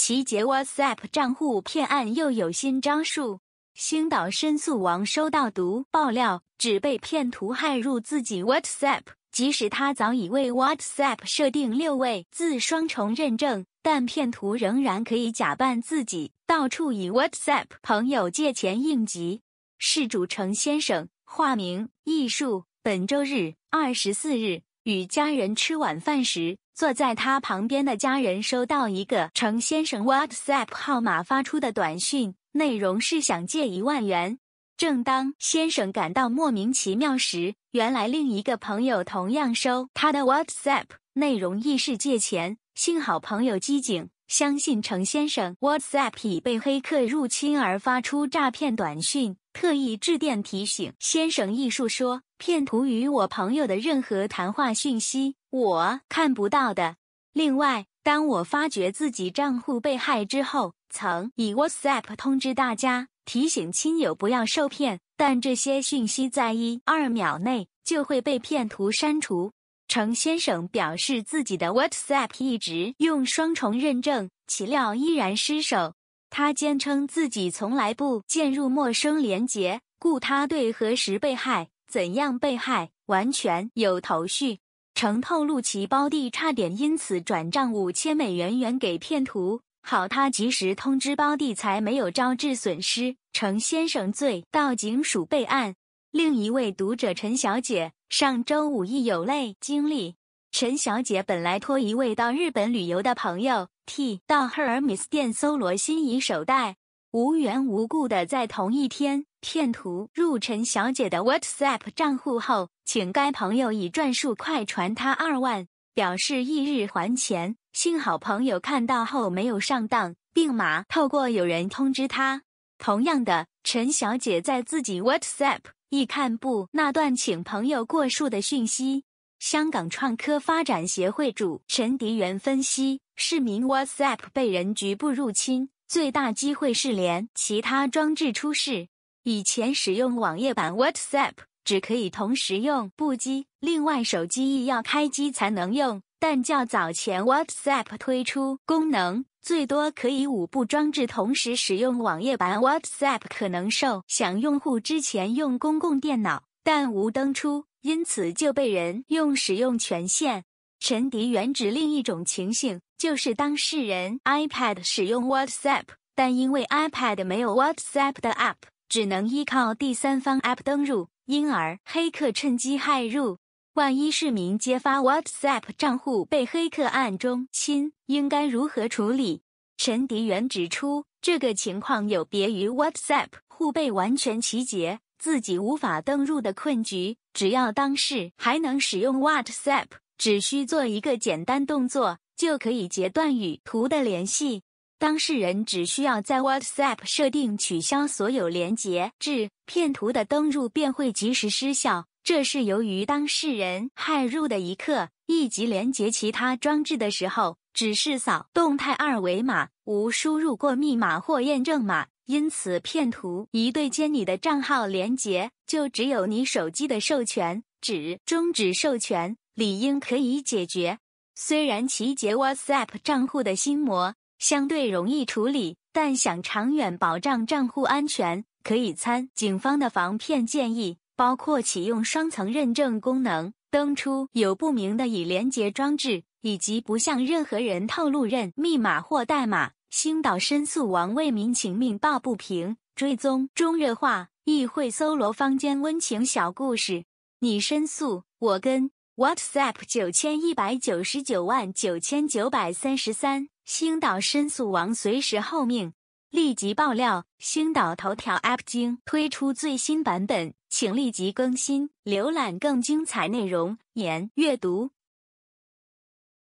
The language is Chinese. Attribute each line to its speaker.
Speaker 1: 其截 WhatsApp 账户骗案又有新招数，星岛申诉王收到毒爆料，指被骗图害入自己 WhatsApp，即使他早已为 WhatsApp 设定六位字双重认证，但骗图仍然可以假扮自己，到处以 WhatsApp 朋友借钱应急。事主程先生（化名）艺术本周日二十四日与家人吃晚饭时。坐在他旁边的家人收到一个程先生 WhatsApp 号码发出的短讯，内容是想借一万元。正当先生感到莫名其妙时，原来另一个朋友同样收他的 WhatsApp 内容，亦是借钱。幸好朋友机警，相信程先生 WhatsApp 已被黑客入侵而发出诈骗短讯，特意致电提醒。先生艺述说。骗徒与我朋友的任何谈话讯息，我看不到的。另外，当我发觉自己账户被害之后，曾以 WhatsApp 通知大家，提醒亲友不要受骗。但这些讯息在一二秒内就会被骗徒删除。程先生表示，自己的 WhatsApp 一直用双重认证，岂料依然失手。他坚称自己从来不介入陌生连结，故他对何时被害。怎样被害完全有头绪，程透露其胞弟差点因此转账五千美元元给骗徒，好他及时通知胞弟，才没有招致损失。程先生罪到警署备案。另一位读者陈小姐上周五亦有类经历，陈小姐本来托一位到日本旅游的朋友替到赫尔米斯店搜罗心仪手袋，无缘无故的在同一天。骗图入陈小姐的 WhatsApp 账户后，请该朋友以转数快传他二万，表示翌日还钱。幸好朋友看到后没有上当，并马透过有人通知他。同样的，陈小姐在自己 WhatsApp 一看，不那段请朋友过数的讯息。香港创科发展协会主陈迪元分析，市民 WhatsApp 被人局部入侵，最大机会是连其他装置出事。以前使用网页版 WhatsApp 只可以同时用部机，另外手机要开机才能用。但较早前 WhatsApp 推出功能，最多可以五部装置同时使用网页版 WhatsApp，可能受想用户之前用公共电脑，但无登出，因此就被人用使用权限。陈迪原指另一种情形，就是当事人 iPad 使用 WhatsApp，但因为 iPad 没有 WhatsApp 的 App。只能依靠第三方 App 登入，因而黑客趁机骇入。万一市民揭发 WhatsApp 账户被黑客暗中侵，应该如何处理？陈迪元指出，这个情况有别于 WhatsApp 互被完全洗劫、自己无法登入的困局，只要当事还能使用 WhatsApp，只需做一个简单动作，就可以截断与图的联系。当事人只需要在 WhatsApp 设定取消所有连接，至骗图的登录便会及时失效。这是由于当事人害入的一刻，一级连接其他装置的时候，只是扫动态二维码，无输入过密码或验证码，因此骗图一对接你的账号连接，就只有你手机的授权，只终止授权理应可以解决。虽然其解 WhatsApp 账户的心魔。相对容易处理，但想长远保障账户安全，可以参警方的防骗建议，包括启用双层认证功能、登出有不明的已连接装置，以及不向任何人透露任密码或代码。星岛申诉王为民请命抱不平，追踪中热化议会搜罗坊间温情小故事。你申诉，我跟。WhatsApp 九千一百九十九万九千九百三十三星岛申诉王随时候命，立即爆料！星岛头条 App 精推出最新版本，请立即更新，浏览更精彩内容。年阅读。